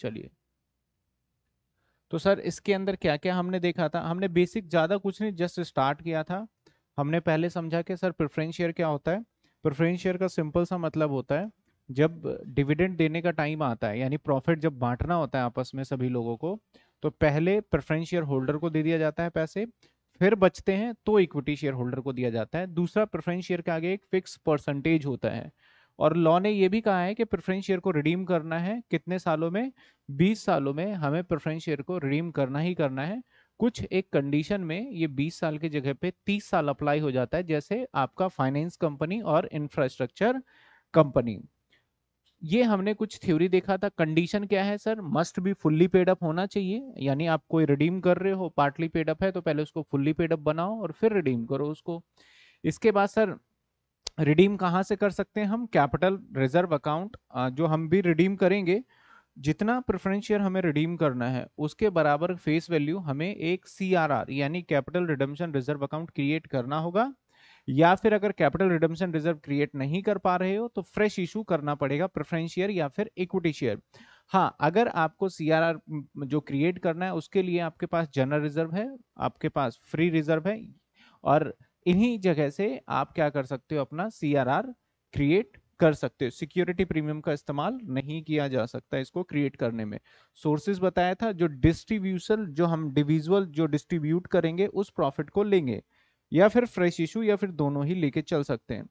चलिए तो सर इसके अंदर क्या क्या हमने देखा था हमने बेसिक ज़्यादा कुछ नहीं जस्ट स्टार्ट किया था हमने पहले समझा कि सर प्रेफरेंस शेयर क्या होता है प्रेफरेंस शेयर का सिंपल सा मतलब होता है जब डिविडेंड देने का टाइम आता है यानी प्रॉफिट जब बांटना होता है आपस में सभी लोगों को तो पहले प्रेफरेंस शेयर होल्डर को दे दिया जाता है पैसे फिर बचते हैं तो इक्विटी शेयर होल्डर को दिया जाता है दूसरा प्रेफरेंस शेयर के आगे एक फिक्स परसेंटेज होता है और लॉ ने यह भी कहा है कि प्रेफरेंस शेयर को रिडीम करना है कितने सालों में 20 सालों में हमें प्रेफरेंस शेयर को रिडीम करना ही करना है कुछ एक कंडीशन में ये 20 साल की जगह पे 30 साल अप्लाई हो जाता है जैसे आपका फाइनेंस कंपनी और इंफ्रास्ट्रक्चर कंपनी ये हमने कुछ थ्योरी देखा था कंडीशन क्या है सर मस्ट भी फुल्ली पेड अप होना चाहिए यानी आप कोई रिडीम कर रहे हो पार्टली पेड अप है तो पहले उसको फुल्ली पेड अप बनाओ और फिर रिडीम करो उसको इसके बाद सर रिडीम कहाँ से कर सकते हैं हम कैपिटल रिजर्व अकाउंट जो हम भी रिडीम करेंगे जितना प्रेफरेंस शेयर हमें रिडीम करना है उसके बराबर फेस वैल्यू हमें एक सी यानी capital redemption reserve account create करना होगा या फिर अगर कैपिटल रिडम्शन रिजर्व क्रिएट नहीं कर पा रहे हो तो फ्रेश इशू करना पड़ेगा प्रेफरेंस शेयर या फिर इक्विटी शेयर हाँ अगर आपको सी जो क्रिएट करना है उसके लिए आपके पास जनरल रिजर्व है आपके पास फ्री रिजर्व है और इन्हीं जगह से आप क्या कर सकते हो अपना सी क्रिएट कर सकते हो सिक्योरिटी प्रीमियम का इस्तेमाल नहीं किया जा सकता इसको क्रिएट करने में सोर्सेज बताया था जो डिस्ट्रीब्यूशन जो हम डिविजुअल जो डिस्ट्रीब्यूट करेंगे उस प्रॉफिट को लेंगे या फिर फ्रेश इशू या फिर दोनों ही लेके चल सकते हैं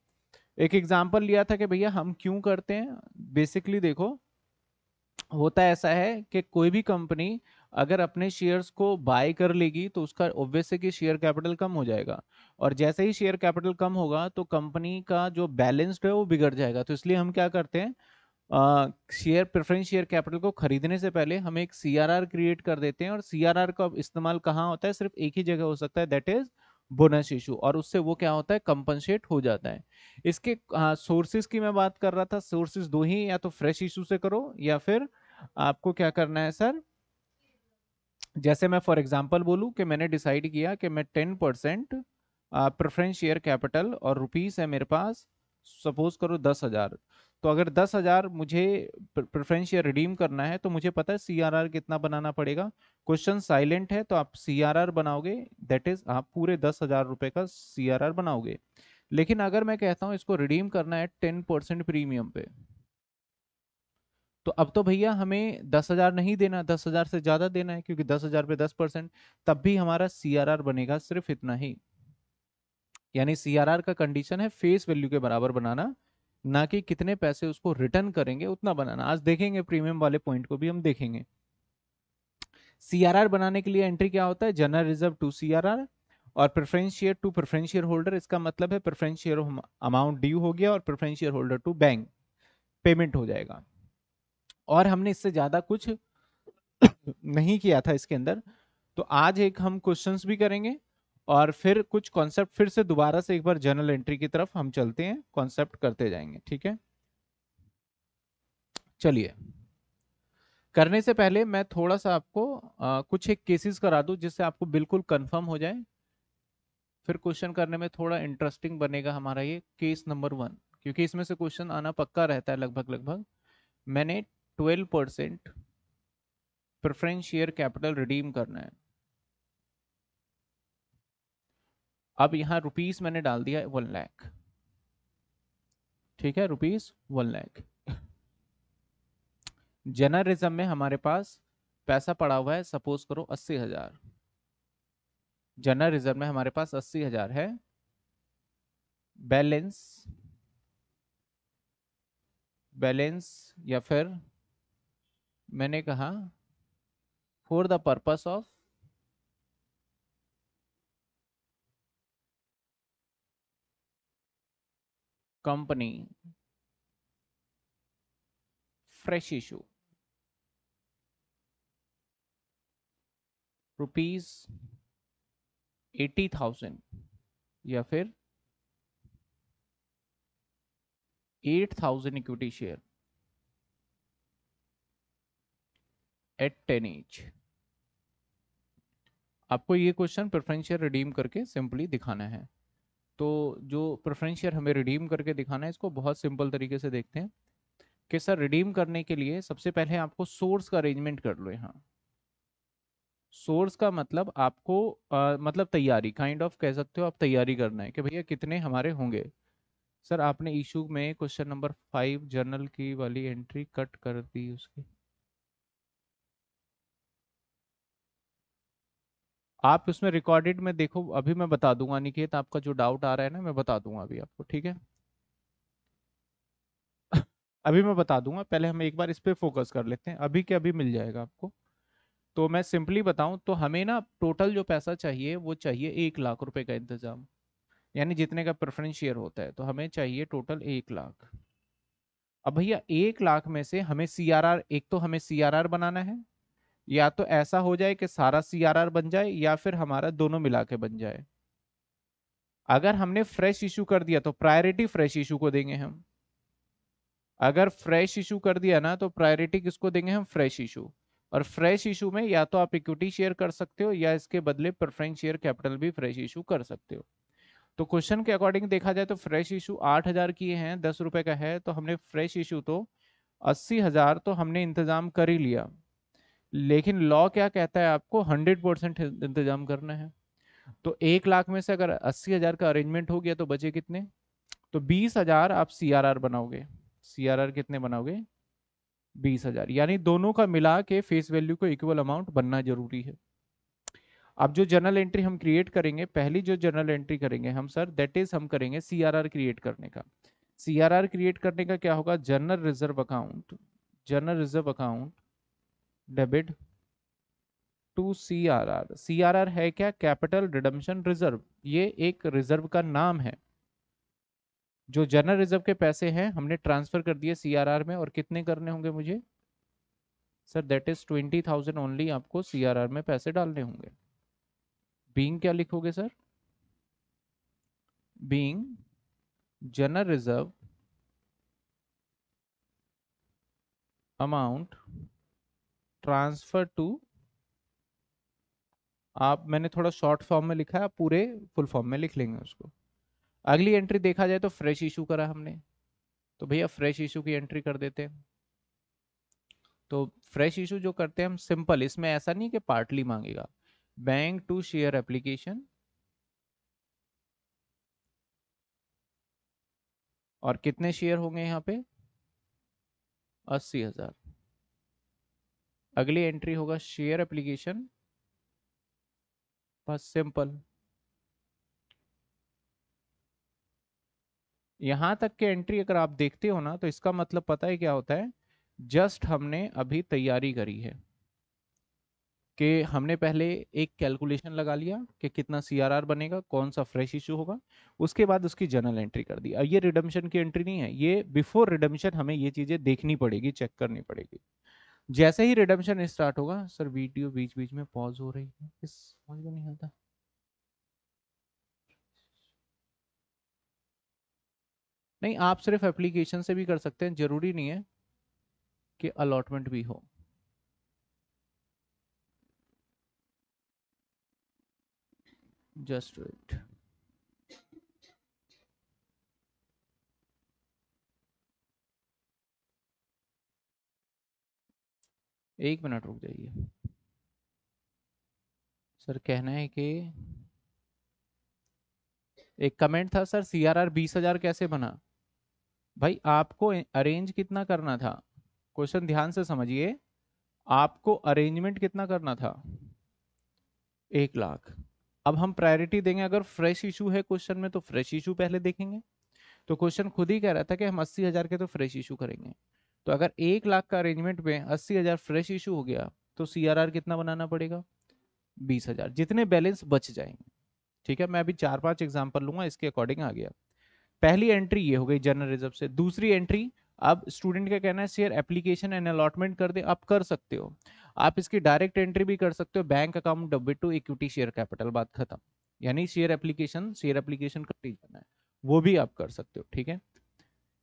एक एग्जाम्पल लिया था कि भैया हम क्यों करते हैं बेसिकली देखो होता ऐसा है कि कोई भी कंपनी अगर अपने शेयर्स को बाय कर लेगी तो उसका ऑब्वियस है कि शेयर कैपिटल कम हो जाएगा और जैसे ही शेयर कैपिटल कम होगा तो कंपनी का जो बैलेंस्ड है वो बिगड़ जाएगा तो इसलिए हम क्या करते हैं शेयर प्रेफरेंस शेयर कैपिटल को खरीदने से पहले हम एक सी क्रिएट कर देते हैं और सी का इस्तेमाल कहाँ होता है सिर्फ एक ही जगह हो सकता है दैट इज बोनस इशू और उससे वो क्या होता है कंपनसेट हो जाता है इसके सोर्सेज की मैं बात कर रहा था सोर्सेज दो ही या तो फ्रेश इशू से करो या फिर आपको क्या करना है सर जैसे मैं फॉर एग्जांपल बोलूँ कि मैंने डिसाइड किया कि मैं ten percent preference share capital और रुपीस है मेरे पास सपोज करो दस हज़ार तो अगर दस हज़ार मुझे प्रेफरेंस शेयर रिडीम करना है तो मुझे पता है सी कितना बनाना पड़ेगा क्वेश्चन साइलेंट है तो आप सी बनाओगे दैट इज़ आप पूरे दस हज़ार रुपये का सी बनाओगे लेकिन अगर मैं कहता हूँ इसको रिडीम करना है टेन परसेंट प्रीमियम पे तो अब तो भैया हमें दस हजार नहीं देना दस हजार से ज्यादा देना है क्योंकि दस हजार पे दस परसेंट तब भी हमारा सीआरआर बनेगा सिर्फ इतना ही यानी सीआरआर का कंडीशन है फेस वैल्यू के बराबर बनाना ना कि कितने पैसे उसको रिटर्न करेंगे उतना बनाना आज देखेंगे प्रीमियम वाले पॉइंट को भी हम देखेंगे सीआरआर बनाने के लिए एंट्री क्या होता है जनरल रिजर्व टू आर और preference share to preference share holder इसका मतलब है प्रेफरेंस शेयर अमाउंट ड्यू हो गया और preference share holder to bank payment हो जाएगा और हमने इससे ज़्यादा कुछ नहीं किया था इसके अंदर तो आज एक हम क्वेश्चंस भी करेंगे और फिर कुछ कॉन्सेप्ट फिर से दोबारा से एक बार जर्नल एंट्री की तरफ हम चलते हैं कॉन्सेप्ट करते जाएंगे ठीक है चलिए करने से पहले मैं थोड़ा सा आपको आ, कुछ एक केसेस करा दूं जिससे आपको बिल्कुल कंफर्म हो जाए फिर क्वेश्चन करने में थोड़ा इंटरेस्टिंग बनेगा हमारा ये केस नंबर वन क्योंकि इसमें से क्वेश्चन आना पक्का रहता है लगभग लगभग मैंने twelve percent preference share capital redeem करना है अब यहां रुपीस मैंने डाल दिया वन लैख ठीक है रुपीस वन लैख जर्नलिज्म में हमारे पास पैसा पड़ा हुआ है सपोज करो अस्सी हजार जनरल रिजर्व में हमारे पास अस्सी हजार है बैलेंस बैलेंस या फिर मैंने कहा for the purpose of company fresh issue rupees eighty thousand या फिर eight thousand equity share at ten each आपको ये क्वेश्चन प्रेफरेंशियल रिडीम करके सिंपली दिखाना है तो जो प्रेफरेंशियल हमें रिडीम करके दिखाना है इसको बहुत सिंपल तरीके से देखते हैं कि सर रिडीम करने के लिए सबसे पहले आपको सोर्स का अरेंजमेंट कर लो यहाँ सोर्स का मतलब आपको आ, मतलब तैयारी काइंड ऑफ कह सकते हो आप तैयारी करना है कि भैया कितने हमारे होंगे सर आपने इशू में क्वेश्चन नंबर फाइव जर्नल की वाली एंट्री कट कर दी उसकी आप उसमें रिकॉर्डेड में देखो अभी मैं बता दूंगा निकेत आपका जो डाउट आ रहा है ना मैं बता दूंगा अभी आपको ठीक है अभी मैं बता दूंगा पहले हम एक बार इस पर फोकस कर लेते हैं अभी के अभी मिल जाएगा आपको तो मैं सिंपली बताऊं तो हमें ना टोटल जो पैसा चाहिए वो चाहिए एक लाख रुपए का इंतजाम यानी जितने का प्रेफरेंस शेयर होता है तो हमें चाहिए टोटल एक लाख अब भैया एक लाख में से हमें सी एक तो हमें सी बनाना है या तो ऐसा हो जाए कि सारा आर बन जाए या फिर हमारा दोनों मिला के बन जाए अगर हमने फ्रेश इशू कर दिया तो प्रायोरिटी फ्रेश इशू को देंगे हम अगर फ्रेश इशू कर दिया ना तो प्रायोरिटी किसको देंगे हम फ्रेश इशू और फ्रेश इशू में या तो आप इक्विटी शेयर कर सकते हो या इसके बदले प्रेफरेंस शेयर कैपिटल भी फ्रेश इशू कर सकते हो तो क्वेश्चन के अकॉर्डिंग देखा जाए तो फ्रेश इशू आठ हजार की हैं दस रुपए का है तो हमने फ्रेश इशू तो अस्सी हजार तो हमने इंतजाम कर ही लिया लेकिन लॉ क्या कहता है आपको हंड्रेड परसेंट इंतजाम करना है तो एक लाख में से अगर अस्सी हजार का अरेंजमेंट हो गया तो बचे कितने तो बीस हजार आप सीआरआर बनाओगे आर कितने बनाओगे बीस हजार यानी दोनों का मिला के फेस वैल्यू को इक्वल अमाउंट बनना जरूरी है अब जो जनरल एंट्री हम क्रिएट करेंगे पहली जो जनरल एंट्री करेंगे हम सर दैट इज हम करेंगे आर क्रिएट करने का आर क्रिएट करने का क्या होगा general reserve account general reserve account debit to C R R C R R है क्या कैपिटल रिडम्शन रिजर्व ये एक रिजर्व का नाम है जो जनरल रिजर्व के पैसे हैं हमने ट्रांसफर कर दिए सी आर आर में और कितने करने होंगे मुझे sir that is twenty thousand only आपको सी आर आर में पैसे डालने होंगे बींग क्या लिखोगे sir being general reserve amount transfer to आप मैंने थोड़ा शॉर्ट फॉर्म में लिखा है पूरे फुल फॉर्म में लिख लेंगे उसको अगली एंट्री देखा जाए तो फ्रेश इशू करा हमने तो भैया फ्रेश इशू की एंट्री कर देते हैं तो फ्रेश इशू जो करते हैं हम सिंपल इसमें ऐसा नहीं कि पार्टली मांगेगा बैंक टू शेयर एप्लीकेशन और कितने शेयर होंगे यहाँ पे अस्सी हजार अगली एंट्री होगा शेयर एप्लीकेशन बस सिंपल यहां तक के एंट्री अगर आप देखते हो ना तो इसका मतलब पता है क्या होता है जस्ट हमने अभी तैयारी करी है कि हमने पहले एक कैलकुलेशन लगा लिया कि कितना सीआरआर बनेगा कौन सा फ्रेश इशू होगा उसके बाद उसकी जनरल एंट्री कर दी अब ये रिडम्शन की एंट्री नहीं है ये बिफोर रिडम्शन हमें ये चीज़ें देखनी पड़ेगी चेक करनी पड़ेगी जैसे ही रिडम्पशन स्टार्ट होगा सर वीडियो बीच बीच में पॉज हो रही है इस समझ में नहीं आता नहीं आप सिर्फ एप्लीकेशन से भी कर सकते हैं जरूरी नहीं है कि अलॉटमेंट भी हो जस्ट वेट एक मिनट रुक जाइए सर कहना है कि एक कमेंट था सर सी आर आर बीस हजार कैसे बना भाई आपको अरेंज कितना करना था क्वेश्चन ध्यान से समझिए आपको अरेंजमेंट कितना करना था एक लाख अब हम प्रायोरिटी देंगे अगर फ्रेश इशू है क्वेश्चन में तो फ्रेश इशू पहले देखेंगे तो क्वेश्चन खुद ही कह रहा था कि हम अस्सी हजार के तो फ्रेश इशू करेंगे तो अगर एक लाख का अरेंजमेंट में अस्सी हजार फ्रेश इशू हो गया तो सी कितना बनाना पड़ेगा बीस हजार जितने बैलेंस बच जाएंगे ठीक है मैं अभी चार पांच एग्जाम्पल लूंगा इसके अकॉर्डिंग आ गया पहली एंट्री ये हो गई जनरल रिजर्व से दूसरी एंट्री अब स्टूडेंट का कहना है शेयर एप्लीकेशन एंड अलॉटमेंट कर दे आप कर सकते हो आप इसकी डायरेक्ट एंट्री भी कर सकते हो bank account debit to equity share capital बात खत्म यानी शेयर एप्लीकेशन शेयर एप्लीकेशन कर जाना है वो भी आप कर सकते हो ठीक है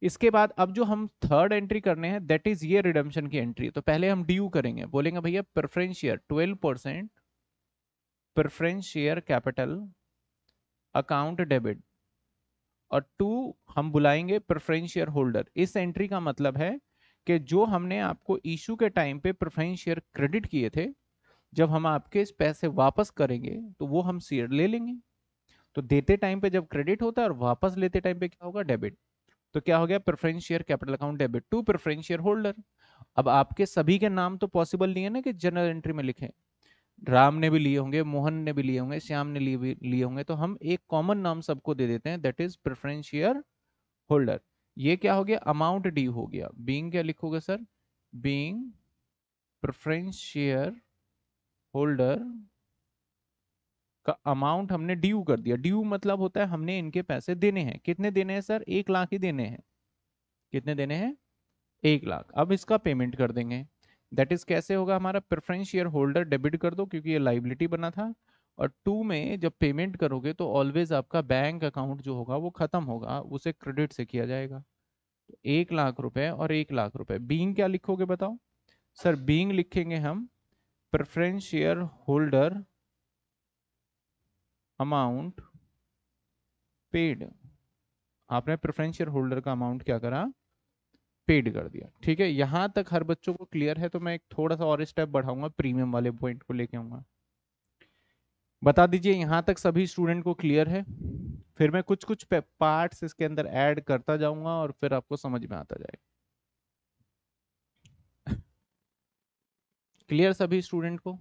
इसके बाद अब जो हम थर्ड एंट्री करने हैं दैट इज ये रिडम्शन की एंट्री तो पहले हम ड्यू करेंगे बोलेंगे भैया preference share twelve percent preference share capital account debit और टू हम बुलाएंगे प्रेफरेंस शेयर होल्डर इस एंट्री का मतलब है कि जो हमने आपको इशू के टाइम पे प्रेफरेंस शेयर क्रेडिट किए थे जब हम आपके इस पैसे वापस करेंगे तो वो हम शेयर ले लेंगे तो देते टाइम पे जब क्रेडिट होता है और वापस लेते टाइम पे क्या होगा डेबिट तो क्या हो गया preference share capital account debit to preference share holder अब आपके सभी के नाम तो पॉसिबल नहीं है ना कि जनरल एंट्री में लिखे राम ने भी लिए होंगे मोहन ने भी लिए होंगे श्याम ने लिए लिए होंगे तो हम एक कॉमन नाम सबको दे देते हैं that is preference share holder ये क्या हो गया अमाउंट डी हो गया बींग क्या लिखोगे sir being preference share holder का अमाउंट हमने ड्यू कर दिया ड्यू मतलब होता है हमने इनके पैसे देने हैं कितने देने हैं सर एक लाख ही देने हैं कितने देने हैं एक लाख अब इसका पेमेंट कर देंगे दैट इज कैसे होगा हमारा प्रेफरेंस शेयर होल्डर डेबिट कर दो क्योंकि ये लाइबिलिटी बना था और टू में जब पेमेंट करोगे तो ऑलवेज आपका बैंक अकाउंट जो होगा वो खत्म होगा उसे क्रेडिट से किया जाएगा तो एक लाख रुपए और एक लाख रुपए बींग क्या लिखोगे बताओ सर बींग लिखेंगे हम preference share holder amount paid आपने प्रेफरेंशियल होल्डर का अमाउंट क्या करा पेड कर दिया ठीक है यहां तक हर बच्चों को क्लियर है तो मैं एक थोड़ा सा और स्टेप बढ़ाऊंगा प्रीमियम वाले पॉइंट को लेके आऊंगा बता दीजिए यहां तक सभी स्टूडेंट को क्लियर है फिर मैं कुछ कुछ पार्ट्स इसके अंदर ऐड करता जाऊंगा और फिर आपको समझ में आता जाएगा क्लियर सभी स्टूडेंट को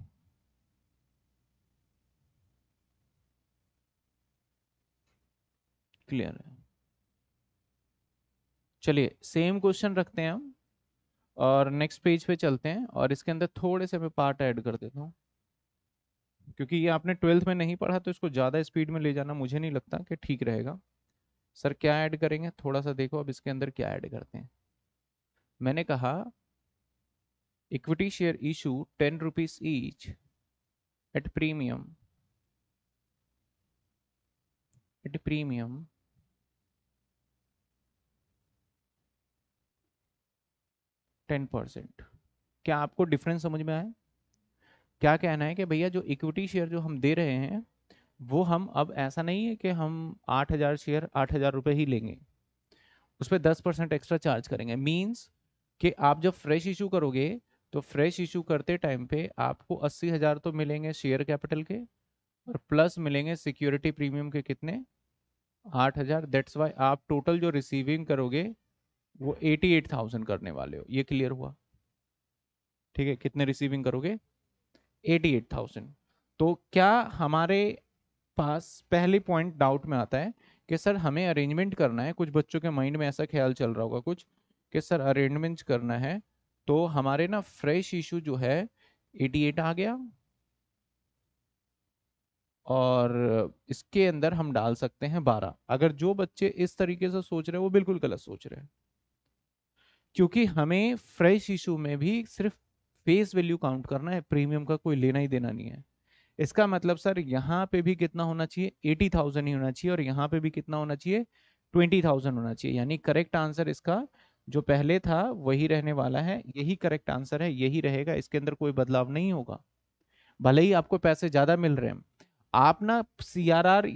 क्लियर है चलिए सेम क्वेश्चन रखते हैं हम और नेक्स्ट पेज पे चलते हैं और इसके अंदर थोड़े से मैं पार्ट ऐड कर देता हूँ क्योंकि ये आपने ट्वेल्थ में नहीं पढ़ा तो इसको ज़्यादा स्पीड में ले जाना मुझे नहीं लगता कि ठीक रहेगा सर क्या ऐड करेंगे थोड़ा सा देखो अब इसके अंदर क्या ऐड करते हैं मैंने कहा equity share issue ten rupees each at premium at premium ten percent क्या आपको डिफरेंस समझ में आए क्या कहना है कि भैया जो इक्विटी शेयर जो हम दे रहे हैं वो हम अब ऐसा नहीं है कि हम आठ हज़ार शेयर आठ हज़ार रुपये ही लेंगे उस पर दस परसेंट एक्स्ट्रा चार्ज करेंगे मीन्स कि आप जब फ्रेश इशू करोगे तो फ्रेश इशू करते टाइम पे आपको अस्सी हज़ार तो मिलेंगे शेयर कैपिटल के और प्लस मिलेंगे सिक्योरिटी प्रीमियम के कितने आठ हज़ार दैट्स वाई आप टोटल जो रिसीविंग करोगे वो एटी एट थाउजेंड करने वाले हो ये क्लियर हुआ ठीक है कितने रिसीविंग करोगे एटी एट थाउजेंड तो क्या हमारे पास पहले पॉइंट डाउट में आता है कि सर हमें अरेंजमेंट करना है कुछ बच्चों के माइंड में ऐसा ख्याल चल रहा होगा कुछ कि सर अरेंजमेंट करना है तो हमारे ना फ्रेश इशू जो है 88 आ गया और इसके अंदर हम डाल सकते हैं 12 अगर जो बच्चे इस तरीके से सोच रहे हैं वो बिल्कुल गलत सोच रहे हैं क्योंकि हमें फ्रेश इशू में भी सिर्फ फेस वैल्यू काउंट करना है प्रीमियम का कोई लेना ही देना नहीं है इसका मतलब सर यहाँ पे भी कितना होना चाहिए एटी थाउजेंड ही होना चाहिए और यहाँ पे भी कितना होना चाहिए ट्वेंटी थाउजेंड होना चाहिए यानी करेक्ट आंसर इसका जो पहले था वही रहने वाला है यही करेक्ट आंसर है यही रहेगा इसके अंदर कोई बदलाव नहीं होगा भले ही आपको पैसे ज़्यादा मिल रहे हैं आप ना सी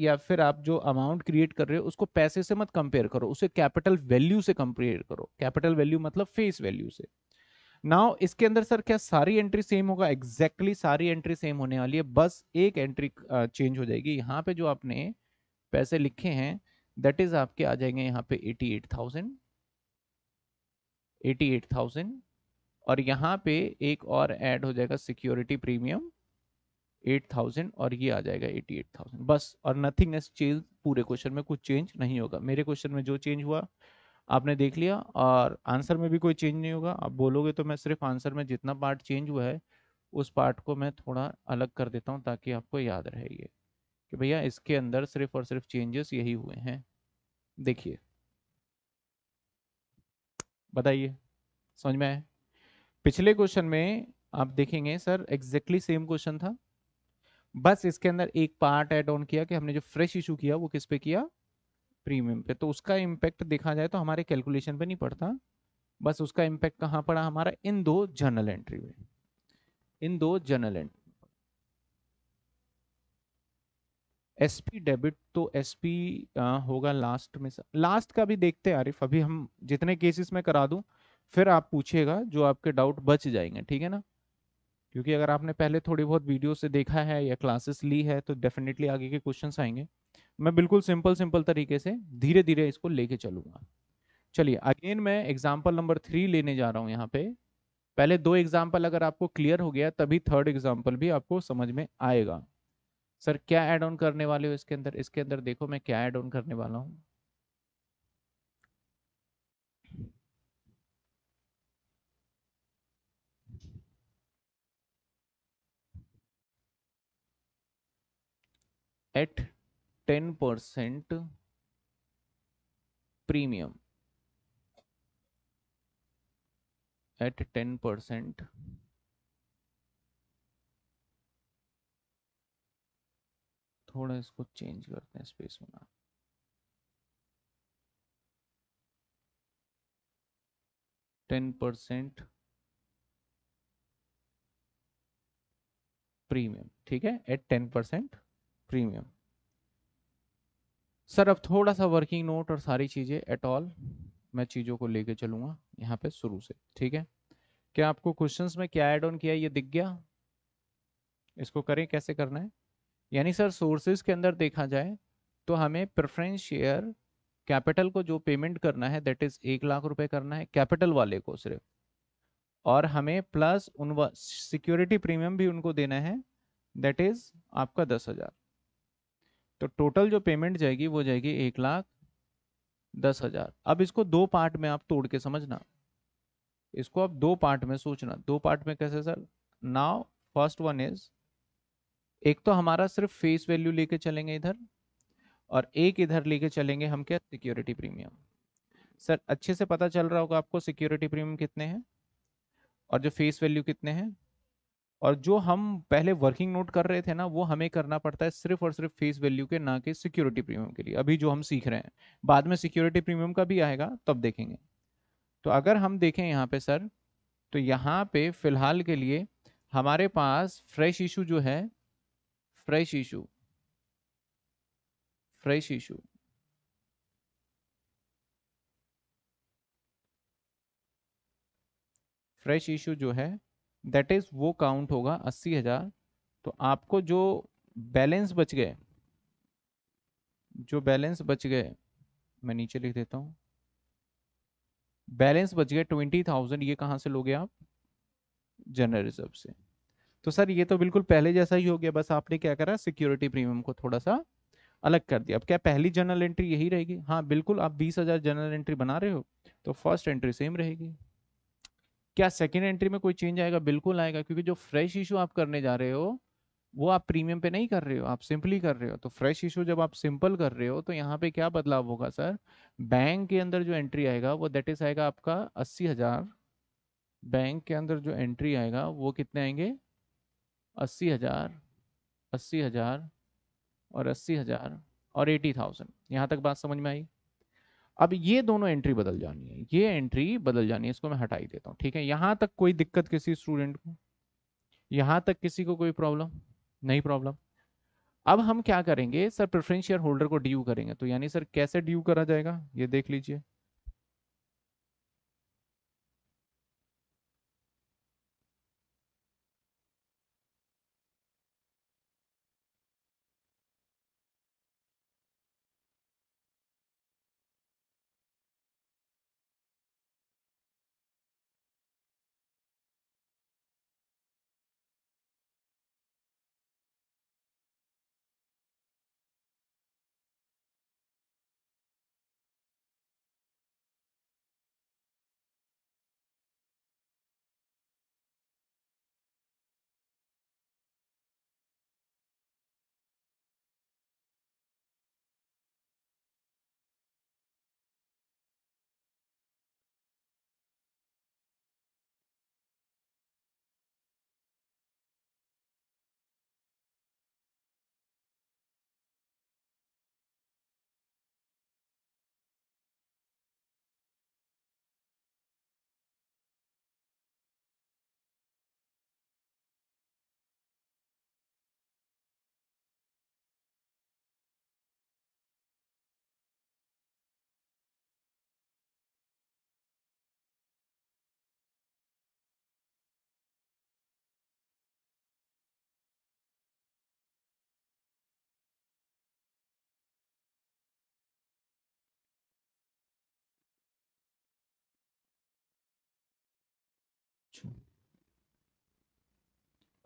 या फिर आप जो अमाउंट क्रिएट कर रहे हो उसको पैसे से मत कंपेयर करो उसे कैपिटल वैल्यू से कंपेयर करो कैपिटल वैल्यू मतलब फेस वैल्यू से नाउ इसके अंदर सर क्या सारी एंट्री सेम होगा एग्जैक्टली exactly सारी एंट्री सेम होने वाली है बस एक एंट्री चेंज हो जाएगी यहाँ पे जो आपने पैसे लिखे हैं दैट इज आपके आ जाएंगे यहाँ पे eighty eight thousand eighty eight thousand और यहाँ पे एक और ऐड हो जाएगा सिक्योरिटी प्रीमियम एट थाउजेंड और ये आ जाएगा एटी एट थाउजेंड बस और नथिंगनेस चेंज पूरे क्वेश्चन में कुछ चेंज नहीं होगा मेरे क्वेश्चन में जो चेंज हुआ आपने देख लिया और आंसर में भी कोई चेंज नहीं होगा आप बोलोगे तो मैं सिर्फ आंसर में जितना पार्ट चेंज हुआ है उस पार्ट को मैं थोड़ा अलग कर देता हूँ ताकि आपको याद रहे ये कि भैया इसके अंदर सिर्फ और सिर्फ चेंजेस यही हुए हैं देखिए बताइए समझ में आए पिछले क्वेश्चन में आप देखेंगे सर एग्जैक्टली सेम क्वेश्चन था बस इसके अंदर एक पार्ट एड ऑन किया कि हमने जो फ्रेश इशू किया वो किस पे किया प्रीमियम पे तो उसका इम्पैक्ट देखा जाए तो हमारे कैलकुलेशन पे नहीं पड़ता बस उसका इम्पैक्ट कहाँ पड़ा हमारा इन दो जर्नल एंट्री में इन दो जर्नल एंट्री एसपी डेबिट तो एसपी होगा लास्ट में लास्ट का भी देखते हैं आरिफ अभी हम जितने केसेस में करा दूं फिर आप पूछिएगा जो आपके डाउट बच जाएंगे ठीक है ना क्योंकि अगर आपने पहले थोड़ी बहुत वीडियो से देखा है या क्लासेस ली है तो डेफिनेटली आगे के क्वेश्चंस आएंगे मैं बिल्कुल सिंपल सिंपल तरीके से धीरे धीरे इसको लेके चलूंगा चलिए अगेन मैं एग्जाम्पल नंबर थ्री लेने जा रहा हूँ यहाँ पे पहले दो एग्जाम्पल अगर आपको क्लियर हो गया तभी थर्ड एग्जाम्पल भी आपको समझ में आएगा सर क्या ऐड ऑन करने वाले हो इसके अंदर इसके अंदर देखो मैं क्या ऐड ऑन करने वाला हूँ at ten percent premium at ten percent थोड़ा इसको चेंज करते हैं स्पेस में ना टेन परसेंट प्रीमियम ठीक है at ten percent premium sir अब थोड़ा सा वर्किंग नोट और सारी चीज़ें एट ऑल मैं चीज़ों को लेके चलूंगा यहाँ पे शुरू से ठीक है क्या आपको क्वेश्चंस में क्या ऐड ऑन किया ये दिख गया इसको करें कैसे करना है यानी सर सोर्सेज के अंदर देखा जाए तो हमें प्रेफरेंस शेयर कैपिटल को जो पेमेंट करना है दैट इज़ एक लाख रुपए करना है कैपिटल वाले को सिर्फ और हमें प्लस उन सिक्योरिटी प्रीमियम भी उनको देना है दैट इज़ आपका दस हज़ार तो टोटल जो पेमेंट जाएगी वो जाएगी एक लाख दस हजार अब इसको दो पार्ट में आप तोड़ के समझना इसको आप दो पार्ट में सोचना दो पार्ट में कैसे sir now first one is एक तो हमारा सिर्फ फेस वैल्यू लेके चलेंगे इधर और एक इधर लेके चलेंगे हम क्या सिक्योरिटी प्रीमियम सर अच्छे से पता चल रहा होगा आपको सिक्योरिटी प्रीमियम कितने हैं और जो फेस वैल्यू कितने हैं और जो हम पहले वर्किंग नोट कर रहे थे ना वो हमें करना पड़ता है सिर्फ और सिर्फ फेस वैल्यू के ना कि सिक्योरिटी प्रीमियम के लिए अभी जो हम सीख रहे हैं बाद में सिक्योरिटी प्रीमियम का भी आएगा तब देखेंगे तो अगर हम देखें यहाँ पे सर तो यहाँ पे फिलहाल के लिए हमारे पास फ्रेश इशू जो है fresh issue fresh issue fresh issue जो है दैट इज़ वो काउंट होगा अस्सी हज़ार तो आपको जो बैलेंस बच गए जो बैलेंस बच गए मैं नीचे लिख देता हूँ बैलेंस बच गए ट्वेंटी थाउजेंड ये कहाँ से लोगे आप जनरल रिजर्व से तो सर ये तो बिल्कुल पहले जैसा ही हो गया बस आपने क्या करा सिक्योरिटी प्रीमियम को थोड़ा सा अलग कर दिया अब क्या पहली जनरल एंट्री यही रहेगी हाँ बिल्कुल आप बीस हज़ार जनरल एंट्री बना रहे हो तो फर्स्ट एंट्री सेम रहेगी क्या सेकेंड एंट्री में कोई चेंज आएगा बिल्कुल आएगा क्योंकि जो फ्रेश इशू आप करने जा रहे हो वो आप प्रीमियम पे नहीं कर रहे हो आप सिंपली कर रहे हो तो फ्रेश इशू जब आप सिंपल कर रहे हो तो यहाँ पे क्या बदलाव होगा सर बैंक के अंदर जो एंट्री आएगा वो दैट इज आएगा आपका अस्सी हज़ार बैंक के अंदर जो एंट्री आएगा वो कितने आएंगे अस्सी हज़ार अस्सी हज़ार और अस्सी हज़ार और एटी थाउजेंड यहाँ तक बात समझ में आई अब ये दोनों एंट्री बदल जानी है ये एंट्री बदल जानी है इसको मैं हटाई देता हूँ ठीक है यहाँ तक कोई दिक्कत किसी स्टूडेंट को यहाँ तक किसी को कोई प्रॉब्लम नहीं प्रॉब्लम अब हम क्या करेंगे सर प्रेफरेंस शेयर होल्डर को ड्यू करेंगे तो यानी सर कैसे ड्यू करा जाएगा ये देख लीजिए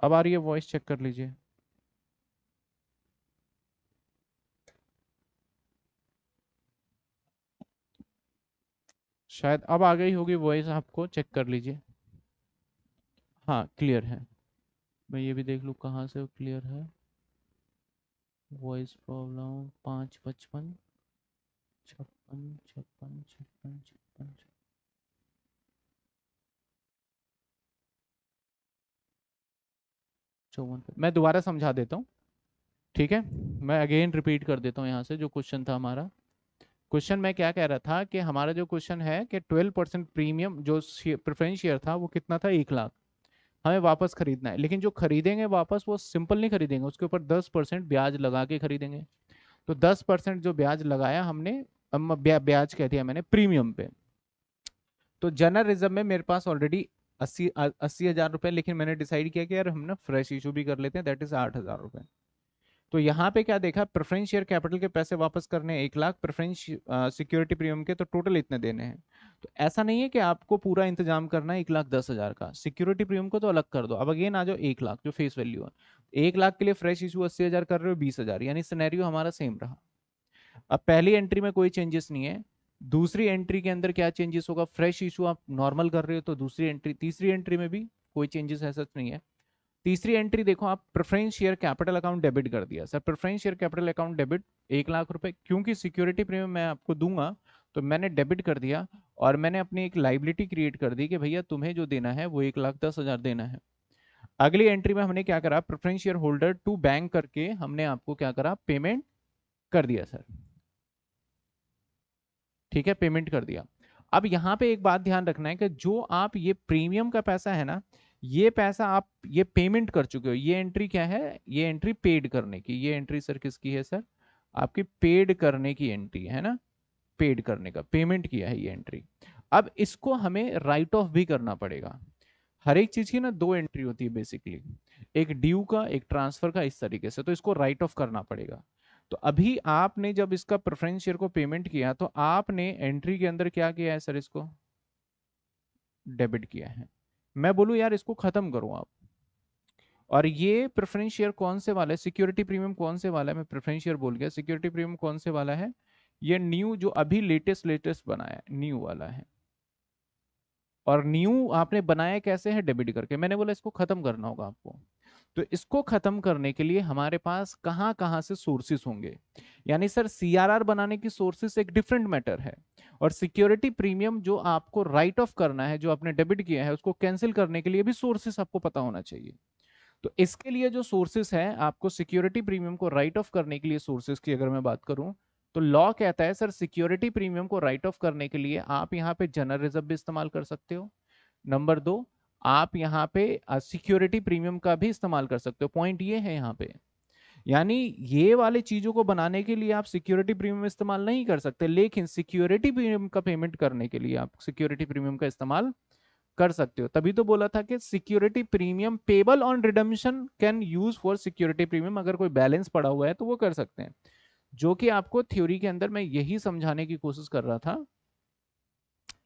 अब आ रही है वॉइस चेक कर लीजिए शायद अब आ गई होगी वॉइस आपको चेक कर लीजिए हाँ क्लियर है मैं ये भी देख लू कहाँ से क्लियर है वॉइस प्रॉब्लम पाँच पचपन छप्पन छप्पन छप्पन छप्पन छप्पन चौवन मैं दोबारा समझा देता हूँ ठीक है मैं अगेन रिपीट कर देता हूँ यहाँ से जो क्वेश्चन था हमारा क्वेश्चन मैं क्या कह रहा था कि हमारा जो क्वेश्चन है कि 12 परसेंट प्रीमियम जो प्रेफरेंस शेयर था वो कितना था एक लाख हमें वापस खरीदना है लेकिन जो खरीदेंगे वापस वो सिंपल नहीं खरीदेंगे उसके ऊपर 10 परसेंट ब्याज लगा के खरीदेंगे तो 10 परसेंट जो ब्याज लगाया हमने ब्या, ब्याज कह दिया मैंने प्रीमियम पे तो जनरल रिजर्व में मेरे पास ऑलरेडी अस्सी अस्सी हज़ार रुपये लेकिन मैंने डिसाइड किया कि यार हम ना फ्रेश इशू भी कर लेते हैं दैट इज़ आठ हज़ार रुपये तो यहाँ पे क्या देखा प्रेफरेंस शेयर कैपिटल के पैसे वापस करने एक लाख प्रेफरेंस सिक्योरिटी प्रीमियम के तो टोटल इतने देने हैं तो ऐसा नहीं है कि आपको पूरा इंतजाम करना है एक लाख दस हज़ार का सिक्योरिटी प्रीमियम को तो अलग कर दो अब अगेन आ जाओ एक लाख जो फेस वैल्यू है एक लाख के लिए फ्रेश इशू अस्सी कर रहे हो बीस यानी सिनेरियो हमारा सेम रहा अब पहली एंट्री में कोई चेंजेस नहीं है दूसरी एंट्री के अंदर क्या चेंजेस होगा फ्रेश इशू आप नॉर्मल कर रहे हो तो दूसरी एंट्री तीसरी एंट्री में भी कोई चेंजेस ऐसा नहीं है तीसरी एंट्री देखो आप preference share capital account debit कर दिया sir preference share capital account debit एक लाख रुपए क्योंकि सिक्योरिटी प्रीमियम मैं आपको दूंगा तो मैंने डेबिट कर दिया और मैंने अपनी एक लाइबिलिटी क्रिएट कर दी कि भैया तुम्हें जो देना है वो एक लाख दस हज़ार देना है अगली एंट्री में हमने क्या करा preference share holder to bank करके हमने आपको क्या करा पेमेंट कर दिया सर ठीक है पेमेंट कर दिया अब यहाँ पे एक बात ध्यान रखना है कि जो आप ये प्रीमियम का पैसा है ना ये पैसा आप ये पेमेंट कर चुके हो ये एंट्री क्या है ये एंट्री पेड करने की ये एंट्री सर किसकी है सर आपकी पेड करने की एंट्री है ना पेड करने का पेमेंट किया है ये एंट्री अब इसको हमें राइट ऑफ भी करना पड़ेगा हर एक चीज की ना दो एंट्री होती है बेसिकली एक ड्यू का एक ट्रांसफर का इस तरीके से तो इसको राइट ऑफ करना पड़ेगा तो अभी आपने जब इसका प्रेफरेंस शेयर को पेमेंट किया तो आपने एंट्री के अंदर क्या किया है सर इसको डेबिट किया है मैं बोलूँ यार इसको ख़त्म करो आप और ये प्रेफरेंस शेयर कौन से वाला है सिक्योरिटी प्रीमियम कौन से वाला है मैं प्रेफरेंस शेयर बोल गया सिक्योरिटी प्रीमियम कौन से वाला है ये न्यू जो अभी लेटेस्ट लेटेस्ट बनाया न्यू वाला है और न्यू आपने बनाया कैसे है डेबिट करके मैंने बोला इसको ख़त्म करना होगा आपको तो इसको खत्म करने के लिए हमारे पास कहां कहां से सोर्सेस होंगे यानी सर सीआरआर बनाने की सोर्सेस एक डिफरेंट मैटर है और सिक्योरिटी प्रीमियम जो आपको राइट ऑफ करना है जो आपने डेबिट किया है उसको कैंसिल करने के लिए भी सोर्सेस आपको पता होना चाहिए तो इसके लिए जो सोर्सेस है आपको सिक्योरिटी प्रीमियम को राइट ऑफ करने के लिए सोर्सेस की अगर मैं बात करूं तो लॉ कहता है सर सिक्योरिटी प्रीमियम को राइट ऑफ करने के लिए आप यहाँ पे जनरल रिजर्व भी इस्तेमाल कर सकते हो नंबर दो आप यहाँ पे सिक्योरिटी प्रीमियम का भी इस्तेमाल कर सकते हो पॉइंट ये है यहाँ पे यानी ये वाले चीज़ों को बनाने के लिए आप सिक्योरिटी प्रीमियम इस्तेमाल नहीं कर सकते लेकिन सिक्योरिटी प्रीमियम का पेमेंट करने के लिए आप सिक्योरिटी प्रीमियम का इस्तेमाल कर सकते हो तभी तो बोला था कि security premium payable on redemption can use for security premium अगर कोई बैलेंस पड़ा हुआ है तो वो कर सकते हैं जो कि आपको थ्योरी के अंदर मैं यही समझाने की कोशिश कर रहा था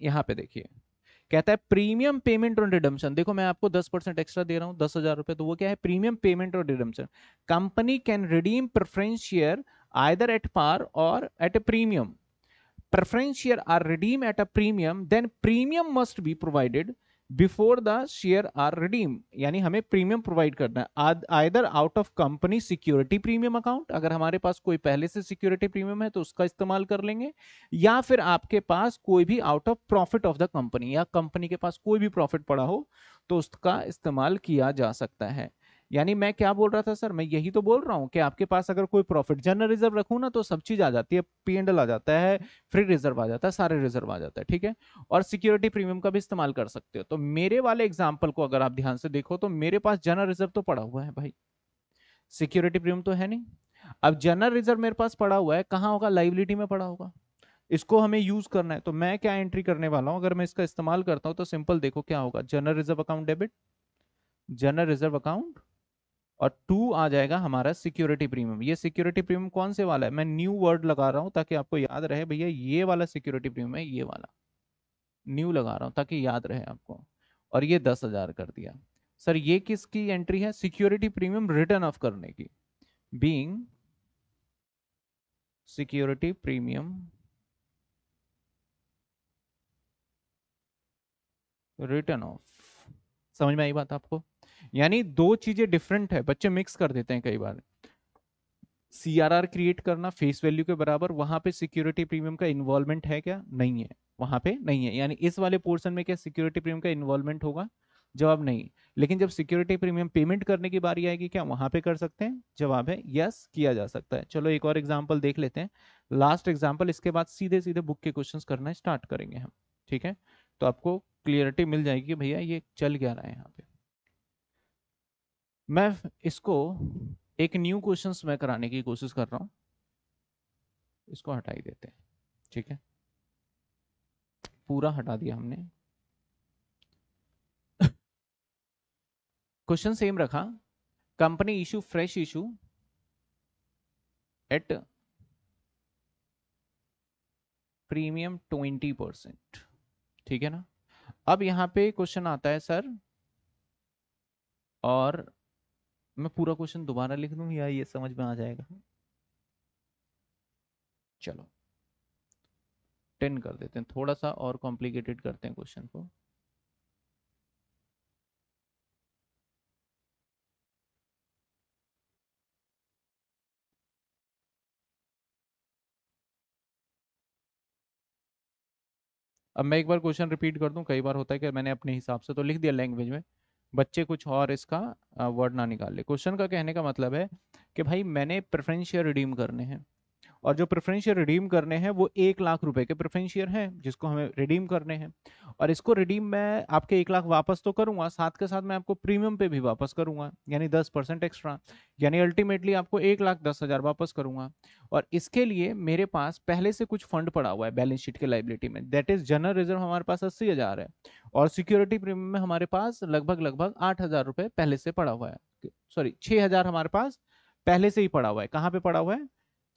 यहाँ पे देखिए कहता है प्रीमियम पेमेंट और रिडम्शन देखो मैं आपको दस परसेंट एक्स्ट्रा दे रहा हूँ दस हजार रुपए तो वो क्या है प्रीमियम पेमेंट और redemption company can redeem preference share either at par or at a premium preference share are redeem at a premium then premium must be provided before the share are redeem यानी हमें premium provide करना है either out of company security premium account अगर हमारे पास कोई पहले से security premium है तो उसका इस्तेमाल कर लेंगे या फिर आपके पास कोई भी out of profit of the company या कंपनी के पास कोई भी प्रॉफिट पड़ा हो तो उसका इस्तेमाल किया जा सकता है यानी मैं क्या बोल रहा था सर मैं यही तो बोल रहा हूँ कि आपके पास अगर कोई प्रॉफिट जनरल रिजर्व रखूँ ना तो सब चीज आ जाती है पी एंडल आ जाता है फ्री रिजर्व आ जाता है सारे रिजर्व आ जाता है ठीक है और सिक्योरिटी प्रीमियम का भी इस्तेमाल कर सकते हो तो मेरे वाले एग्जाम्पल को अगर आप ध्यान से देखो तो मेरे पास जनरल रिजर्व तो पड़ा हुआ है भाई सिक्योरिटी प्रीमियम तो है नहीं अब जनरल रिजर्व मेरे पास पड़ा हुआ है कहाँ होगा लाइबिलिटी में पड़ा होगा इसको हमें यूज करना है तो मैं क्या एंट्री करने वाला हूँ अगर मैं इसका इस्तेमाल करता हूँ तो सिंपल देखो क्या होगा general reserve account debit general reserve account और टू आ जाएगा हमारा सिक्योरिटी प्रीमियम ये सिक्योरिटी प्रीमियम कौन से वाला है मैं न्यू वर्ड लगा रहा हूँ ताकि आपको याद रहे भैया ये वाला सिक्योरिटी प्रीमियम है ये वाला न्यू लगा रहा हूँ ताकि याद रहे आपको और ये दस हज़ार कर दिया सर ये किसकी एंट्री है सिक्योरिटी प्रीमियम रिटर्न ऑफ करने की being security premium written off समझ में आई बात आपको यानी दो चीजें डिफरेंट है बच्चे मिक्स कर देते हैं कई बार सी क्रिएट करना फेस वैल्यू के बराबर वहां पे सिक्योरिटी प्रीमियम का इन्वॉल्वमेंट है क्या नहीं है वहां पे नहीं है यानी इस वाले पोर्शन में क्या सिक्योरिटी प्रीमियम का इन्वॉल्वमेंट होगा जवाब नहीं लेकिन जब सिक्योरिटी प्रीमियम पेमेंट करने की बारी आएगी क्या वहां पे कर सकते हैं जवाब है यस किया जा सकता है चलो एक और एग्जाम्पल देख लेते हैं लास्ट एग्जाम्पल इसके बाद सीधे सीधे बुक के क्वेश्चन करना स्टार्ट करेंगे हम ठीक है तो आपको क्लियरिटी मिल जाएगी भैया ये चल गया रहा है यहाँ पे मैं इसको एक न्यू क्वेश्चन मैं कराने की कोशिश कर रहा हूं इसको हटाई देते हैं ठीक है पूरा हटा दिया हमने क्वेश्चन सेम रखा company issue fresh issue at premium twenty percent ठीक है ना अब यहां पे क्वेश्चन आता है सर और मैं पूरा क्वेश्चन दोबारा लिख दूं या ये समझ में आ जाएगा चलो टेन कर देते हैं थोड़ा सा और कॉम्प्लिकेटेड करते हैं क्वेश्चन को अब मैं एक बार क्वेश्चन रिपीट कर दूं कई बार होता है कि मैंने अपने हिसाब से तो लिख दिया लैंग्वेज में बच्चे कुछ और इसका वर्ड ना निकाल ले क्वेश्चन का कहने का मतलब है कि भाई मैंने प्रेफरेंस शेयर रिडीम करने हैं और जो प्रेफरेंशियर रिडीम करने हैं वो एक लाख रुपए के प्रेफरेंशियल हैं जिसको हमें रिडीम करने हैं और इसको रिडीम मैं आपके एक लाख वापस तो करूंगा साथ के साथ मैं आपको प्रीमियम पे भी वापस करूंगा यानी दस परसेंट एक्स्ट्रा यानी अल्टीमेटली आपको एक लाख दस हज़ार वापस करूंगा और इसके लिए मेरे पास पहले से कुछ फंड पड़ा हुआ है बैलेंस शीट के लाइबिलिटी में दैट इज जनरल रिजर्व हमारे पास अस्सी हज़ार है और सिक्योरिटी प्रीमियम में हमारे पास लगभग लगभग आठ हज़ार पहले से पड़ा हुआ है सॉरी छः हज़ार हमारे पास पहले से ही पड़ा हुआ है कहाँ पे पड़ा हुआ है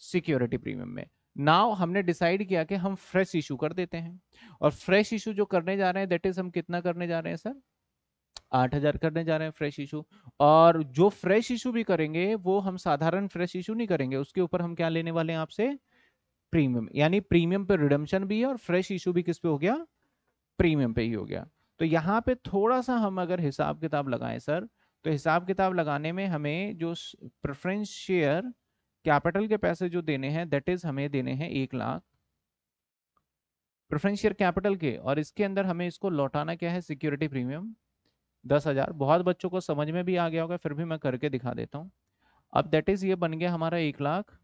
सिक्योरिटी प्रीमियम में नाव हमने डिसाइड किया कि हम फ्रेश इशू कर देते हैं और फ्रेश इशू जो करने जा रहे हैं दैट इज हम कितना करने जा रहे हैं सर आठ हजार करने जा रहे हैं फ्रेश इशू और जो फ्रेश इशू भी करेंगे वो हम साधारण फ्रेश इशू नहीं करेंगे उसके ऊपर हम क्या लेने वाले हैं आपसे प्रीमियम यानी प्रीमियम पे रिडम्शन भी है और फ्रेश इशू भी किस पे हो गया प्रीमियम पे ही हो गया तो यहाँ पे थोड़ा सा हम अगर हिसाब किताब लगाएं सर तो हिसाब किताब लगाने में हमें जो प्रेफरेंस शेयर कैपिटल के पैसे जो देने हैं दैट इज हमें देने हैं एक लाख प्रेफरेंस कैपिटल के और इसके अंदर हमें इसको लौटाना क्या है सिक्योरिटी प्रीमियम दस हजार बहुत बच्चों को समझ में भी आ गया होगा फिर भी मैं करके दिखा देता हूँ अब दैट इज ये बन गया हमारा एक लाख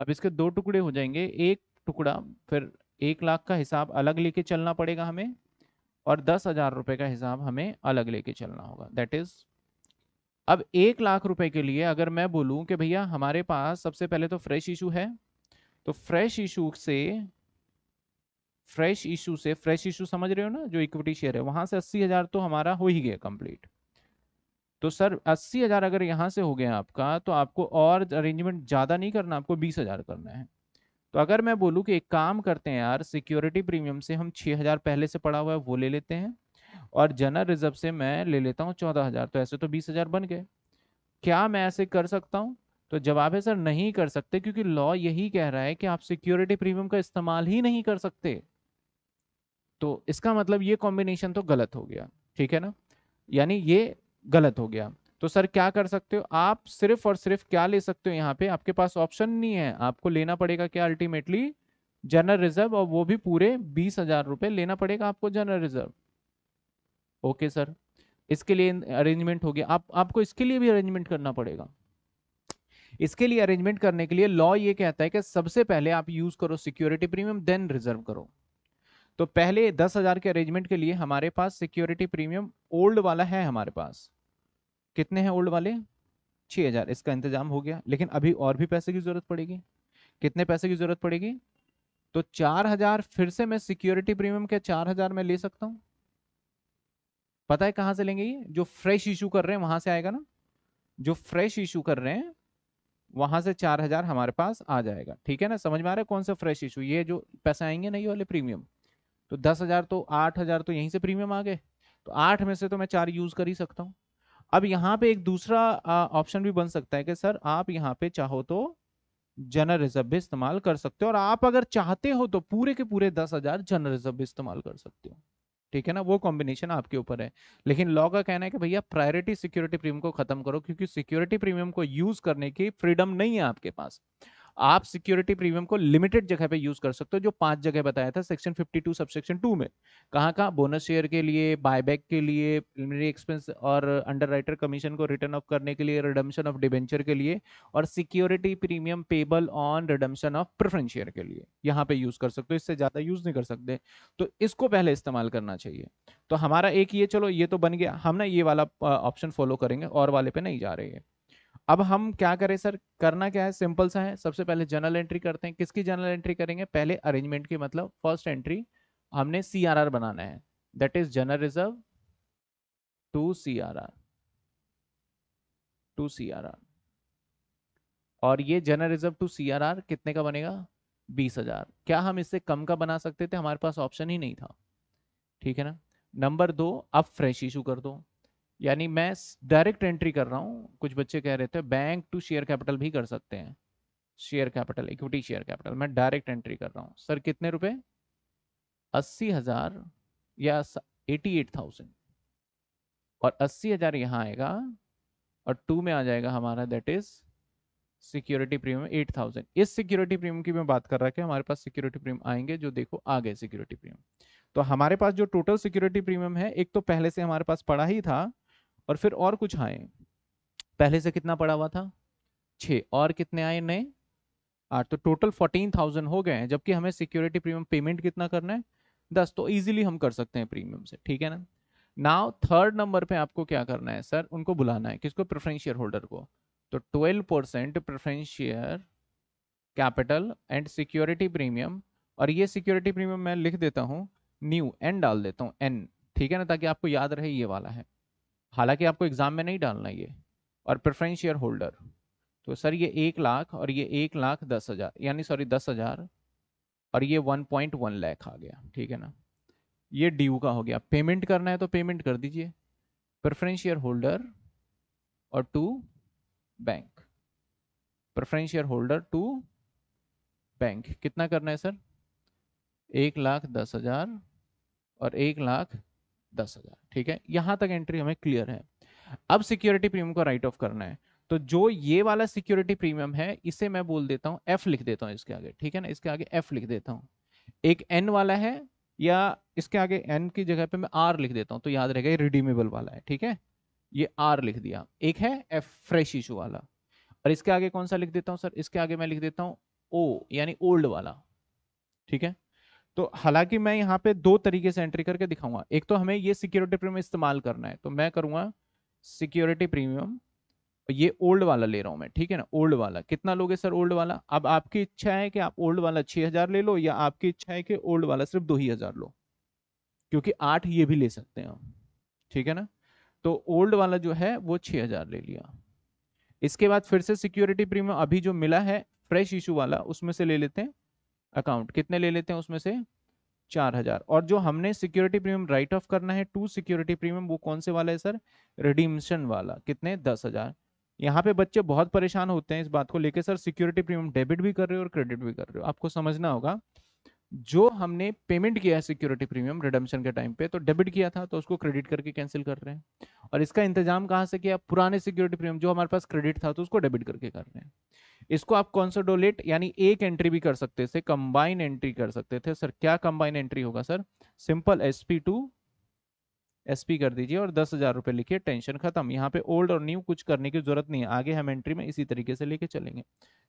अब इसके दो टुकड़े हो जाएंगे एक टुकड़ा फिर एक लाख का हिसाब अलग लेके चलना पड़ेगा हमें और दस हजार रुपये का हिसाब हमें अलग लेके चलना होगा दैट इज अब एक लाख रुपए के लिए अगर मैं बोलूं कि भैया हमारे पास सबसे पहले तो फ्रेश इशू है तो फ्रेश इशू से फ्रेश इशू से फ्रेश इशू समझ रहे हो ना जो इक्विटी शेयर है वहां से अस्सी हजार तो हमारा हो ही गया कंप्लीट तो सर अस्सी हजार अगर यहाँ से हो गया आपका तो आपको और अरेंजमेंट ज़्यादा नहीं करना आपको बीस हजार करना है तो अगर मैं बोलूँ कि एक काम करते हैं यार सिक्योरिटी प्रीमियम से हम छह हजार पहले से पड़ा हुआ है वो ले लेते हैं और जनरल रिजर्व से मैं ले लेता हूँ चौदह हजार तो ऐसे तो बीस हजार बन गए क्या मैं ऐसे कर सकता हूँ तो जवाब है सर नहीं कर सकते क्योंकि लॉ यही कह रहा है कि आप सिक्योरिटी प्रीमियम का इस्तेमाल ही नहीं कर सकते तो इसका मतलब ये कॉम्बिनेशन तो गलत हो गया ठीक है ना यानी ये गलत हो गया तो सर क्या कर सकते हो आप सिर्फ और सिर्फ क्या ले सकते हो यहाँ पे आपके पास ऑप्शन नहीं है आपको लेना पड़ेगा क्या अल्टीमेटली जनरल रिजर्व और वो भी पूरे बीस हजार रुपये लेना पड़ेगा आपको जनरल रिजर्व ओके सर इसके लिए अरेंजमेंट गया आप आपको इसके लिए भी अरेंजमेंट करना पड़ेगा इसके लिए अरेंजमेंट करने के लिए लॉ ये कहता है कि सबसे पहले आप यूज करो सिक्योरिटी प्रीमियम देन रिजर्व करो तो पहले दस हजार के अरेंजमेंट के लिए हमारे पास सिक्योरिटी प्रीमियम ओल्ड वाला है हमारे पास कितने हैं ओल्ड वाले छः हजार इसका इंतजाम हो गया लेकिन अभी और भी पैसे की जरूरत पड़ेगी कितने पैसे की जरूरत पड़ेगी तो चार हजार फिर से मैं सिक्योरिटी प्रीमियम के चार हजार में ले सकता हूँ पता है कहाँ से लेंगे ये जो फ्रेश इशू कर रहे हैं वहां से आएगा ना जो फ्रेश इशू कर रहे हैं वहां से चार हजार हमारे पास आ जाएगा ठीक है ना समझ में आ रहा है कौन सा फ्रेश इशू ये जो पैसे आएंगे नहीं वाले प्रीमियम तो दस हजार तो आठ हजार तो यहीं से प्रीमियम आ गए तो आठ में से तो मैं चार यूज कर ही सकता हूँ अब यहाँ पे एक दूसरा ऑप्शन भी बन सकता है कि सर आप यहाँ पे चाहो तो जनरल रिजर्व भी इस्तेमाल कर सकते हो और आप अगर चाहते हो तो पूरे के पूरे दस हजार जनरल रिजर्व भी इस्तेमाल कर सकते हो ठीक है ना वो कॉम्बिनेशन आपके ऊपर है लेकिन लॉ का कहना है कि भैया प्रायोरिटी सिक्योरिटी प्रीमियम को खत्म करो क्योंकि सिक्योरिटी प्रीमियम को यूज करने की फ्रीडम नहीं है आपके पास आप सिक्योरिटी प्रीमियम को लिमिटेड जगह पे यूज कर सकते हो जो पांच जगह बताया था सेक्शन 52 सबसेक्शन 2 में कहाँ कहाँ बोनस शेयर के लिए बायबैक के लिए प्रिलिमिनरी एक्सपेंस और अंडरराइटर कमीशन को रिटर्न ऑफ करने के लिए रिडम्शन ऑफ डिबेंचर के लिए और security premium payable on redemption of preference share के लिए यहाँ पे यूज कर सकते हो इससे ज्यादा यूज नहीं कर सकते तो इसको पहले इस्तेमाल करना चाहिए तो हमारा एक ये चलो ये तो बन गया हम ना ये वाला ऑप्शन फॉलो करेंगे और वाले पे नहीं जा रहे हैं अब हम क्या करें सर करना क्या है सिंपल सा है सबसे पहले जनरल एंट्री करते हैं किसकी जनरल एंट्री करेंगे पहले अरेंजमेंट की मतलब फर्स्ट एंट्री हमने सी बनाना है that is general reserve to C R R to C R R और ये general reserve to C R R कितने का बनेगा बीस हजार क्या हम इससे कम का बना सकते थे हमारे पास ऑप्शन ही नहीं था ठीक है ना नंबर दो अब फ्रेश इशू कर दो यानी मैं डायरेक्ट एंट्री कर रहा हूँ कुछ बच्चे कह रहे थे बैंक टू शेयर कैपिटल भी कर सकते हैं share capital equity share capital मैं डायरेक्ट एंट्री कर रहा हूँ सर कितने रुपए अस्सी हजार या एटी एट थाउजेंड और अस्सी हजार यहाँ आएगा और टू में आ जाएगा हमारा that is security premium eight thousand इस सिक्योरिटी प्रीमियम की मैं बात कर रहा है हमारे पास सिक्योरिटी प्रीमियम आएंगे जो देखो आ गए सिक्योरिटी प्रीमियम तो हमारे पास जो टोटल सिक्योरिटी प्रीमियम है एक तो पहले से हमारे पास पड़ा ही था और फिर और कुछ आए पहले से कितना पड़ा हुआ था छः और कितने आए नए आठ तो टोटल फोर्टीन थाउजेंड हो गए हैं जबकि हमें सिक्योरिटी प्रीमियम पेमेंट कितना करना है दस तो इजीली हम कर सकते हैं प्रीमियम से ठीक है ना नाव थर्ड नंबर पे आपको क्या करना है सर उनको बुलाना है किसको प्रेफरेंस शेयर होल्डर को तो twelve percent preference share capital and security premium और ये सिक्योरिटी प्रीमियम मैं लिख देता हूँ न्यू एन डाल देता हूँ एन ठीक है ना ताकि आपको याद रहे ये वाला है हालांकि आपको एग्जाम में नहीं डालना ये और प्रेफरेंस शेयर होल्डर तो सर ये एक लाख और ये एक लाख दस हज़ार यानी सॉरी दस हज़ार और ये वन पॉइंट वन लैख आ गया ठीक है ना ये ड्यू का हो गया पेमेंट करना है तो पेमेंट कर दीजिए प्रेफरेंस शेयर होल्डर और to bank preference share holder to bank कितना करना है सर एक लाख दस हज़ार और एक लाख दस हजार ठीक है यहां तक एंट्री हमें क्लियर है अब सिक्योरिटी प्रीमियम को राइट ऑफ करना है तो जो ये वाला सिक्योरिटी प्रीमियम है इसे मैं बोल देता हूँ एफ लिख देता हूं इसके आगे ठीक है ना इसके आगे एफ लिख देता हूं एक एन वाला है या इसके आगे एन की जगह पे मैं आर लिख देता हूँ तो याद रहेगा ये रिडीमेबल वाला है ठीक है ये आर लिख दिया एक है एफ फ्रेश इशू वाला और इसके आगे कौन सा लिख देता हूँ सर इसके आगे मैं लिख देता हूँ ओ यानी ओल्ड वाला ठीक है तो हालांकि मैं यहाँ पे दो तरीके से एंट्री करके दिखाऊंगा एक तो हमें ये सिक्योरिटी प्रीमियम इस्तेमाल करना है तो मैं करूंगा सिक्योरिटी प्रीमियम ये ओल्ड वाला ले रहा हूँ मैं ठीक है ना ओल्ड वाला कितना लोगे सर ओल्ड वाला अब आपकी इच्छा है कि आप ओल्ड वाला छह हज़ार ले लो या आपकी इच्छा है कि ओल्ड वाला सिर्फ दो ही हज़ार लो क्योंकि आठ ये भी ले सकते हैं ठीक है ना तो ओल्ड वाला जो है वो छह हज़ार ले लिया इसके बाद फिर से सिक्योरिटी प्रीमियम अभी जो मिला है फ्रेश इशू वाला उसमें से ले लेते हैं अकाउंट कितने ले लेते हैं उसमें से चार हजार और जो हमने सिक्योरिटी प्रीमियम राइट ऑफ करना है टू सिक्योरिटी प्रीमियम वो कौन से वाला है सर रिडीमशन वाला कितने दस हजार यहाँ पे बच्चे बहुत परेशान होते हैं इस बात को लेकर सर सिक्योरिटी प्रीमियम डेबिट भी कर रहे हो और क्रेडिट भी कर रहे हो आपको समझना होगा जो हमने पेमेंट किया है सिक्योरिटी प्रीमियम रिडम्शन के टाइम पे तो डेबिट किया था तो उसको क्रेडिट करके कैंसिल कर रहे हैं और इसका इंतजाम कहाँ से किया पुराने सिक्योरिटी प्रीमियम जो हमारे पास क्रेडिट था तो उसको डेबिट करके कर रहे हैं इसको आप कॉन्सोडोलेट यानी एक एंट्री भी कर सकते थे कंबाइन एंट्री कर सकते थे सर क्या कंबाइन एंट्री होगा sir simple S P to S P कर दीजिए और दस हज़ार रुपए लिखिए टेंशन खत्म यहाँ पे ओल्ड और न्यू कुछ करने की जरूरत नहीं है आगे हम एंट्री में इसी तरीके से लेके चलेंगे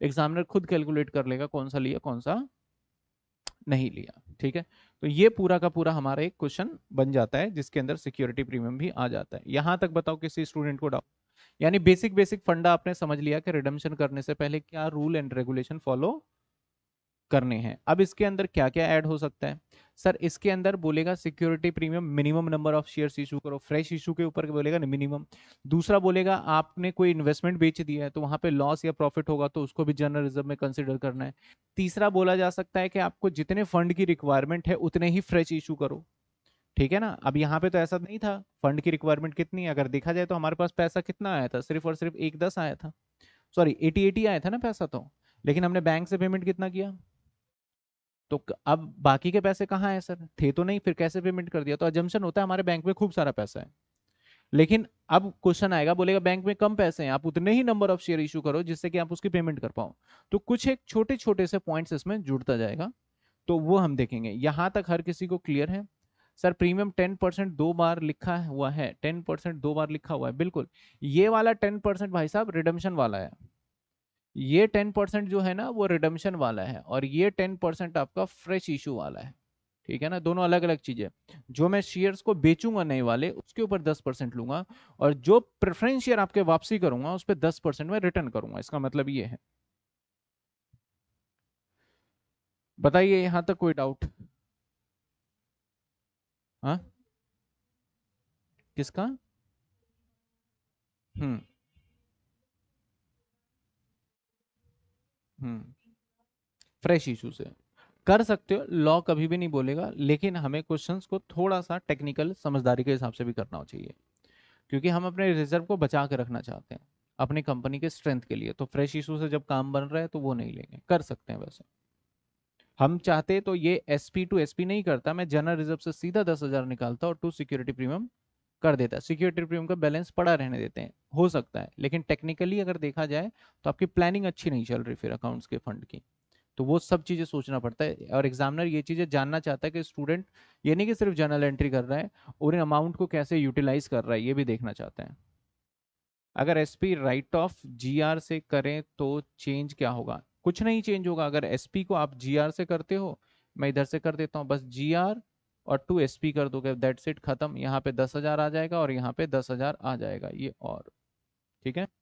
एग्जामिनर खुद कैलकुलेट कर लेगा कौन सा लिया कौन सा नहीं लिया ठीक है तो ये पूरा का पूरा हमारा एक क्वेश्चन बन जाता है जिसके अंदर सिक्योरिटी प्रीमियम भी आ जाता है यहां तक बताओ किसी स्टूडेंट को डाउट यानी बेसिक बेसिक फंडा आपने समझ लिया कि रिडम्शन करने से पहले क्या रूल एंड रेगुलेशन फॉलो करने हैं अब इसके अंदर क्या क्या ऐड हो सकता है सर इसके अंदर बोलेगा security premium minimum number of share issue करो फ्रेश इशू के ऊपर बोलेगा मिनिमम दूसरा बोलेगा आपने कोई इन्वेस्टमेंट बेच दिया है तो वहां पे लॉस या प्रॉफिट होगा तो उसको भी जनरल रिजर्व में कंसिडर करना है तीसरा बोला जा सकता है कि आपको जितने फंड की रिक्वायरमेंट है उतने ही फ्रेश इशू करो ठीक है ना अब यहाँ पे तो ऐसा नहीं था फंड की रिक्वायरमेंट कितनी अगर देखा जाए तो हमारे पास पैसा कितना आया था सिर्फ और सिर्फ एक दस आया था सॉरी एटी एटी आया था ना पैसा तो लेकिन हमने बैंक से पेमेंट कितना किया तो अब बाकी के पैसे कहाँ है सर थे तो नहीं फिर कैसे पेमेंट कर दिया तो अजम्पन होता है हमारे बैंक में खूब सारा पैसा है लेकिन अब क्वेश्चन आएगा बोलेगा बैंक में कम पैसे हैं आप उतने ही नंबर ऑफ शेयर इशू करो जिससे कि आप उसकी पेमेंट कर पाओ तो कुछ एक छोटे छोटे से पॉइंट्स इसमें जुड़ता जाएगा तो वो हम देखेंगे यहाँ तक हर किसी को क्लियर है सर प्रीमियम टेन परसेंट दो बार लिखा हुआ है टेन परसेंट दो बार लिखा हुआ है बिल्कुल ये वाला टेन परसेंट भाई साहब रिडम्शन वाला है ये टेन परसेंट जो है ना वो रिडम्शन वाला है और ये टेन परसेंट आपका फ्रेश इशू वाला है ठीक है ना दोनों अलग अलग चीज़ें जो मैं शेयर्स को बेचूंगा नहीं वाले उसके ऊपर दस परसेंट लूंगा और जो प्रेफरेंस शेयर आपके वापसी करूंगा उस पर दस परसेंट में रिटर्न करूंगा इसका मतलब ये है बताइए यहां तक कोई डाउट हा? किसका हम्म फ्रेश इशू से कर सकते हो लॉ कभी भी नहीं बोलेगा लेकिन हमें क्वेश्चंस को थोड़ा सा टेक्निकल समझदारी के हिसाब से भी करना चाहिए क्योंकि हम अपने रिजर्व को बचा के रखना चाहते हैं अपनी कंपनी के स्ट्रेंथ के लिए तो फ्रेश इशू से जब काम बन रहा है तो वो नहीं लेंगे कर सकते हैं वैसे हम चाहते तो ये एस टू एस पी नहीं करता मैं जनरल रिजर्व से सीधा दस हजार निकालता और टू सिक्योरिटी प्रीमियम कर देता है सिक्योरिटी प्रीमियम का बैलेंस पड़ा रहने देते हैं हो सकता है लेकिन टेक्निकली अगर देखा जाए तो आपकी प्लानिंग अच्छी नहीं चल रही फिर अकाउंट्स के फंड की तो वो सब चीज़ें सोचना पड़ता है और एग्जामिनर ये चीज़ें जानना चाहता है कि स्टूडेंट ये नहीं कि सिर्फ जर्नल एंट्री कर रहा है और इन अमाउंट को कैसे यूटिलाइज कर रहा है ये भी देखना चाहता है अगर S P right of G R से करें तो चेंज क्या होगा कुछ नहीं चेंज होगा अगर एस पी को आप जी आर से करते हो मैं इधर से कर देता हूँ बस जी आर और टू एस पी कर दोगे दैट सेट खत्म यहाँ पे दस हज़ार आ जाएगा और यहाँ पे दस हज़ार आ जाएगा ये और ठीक है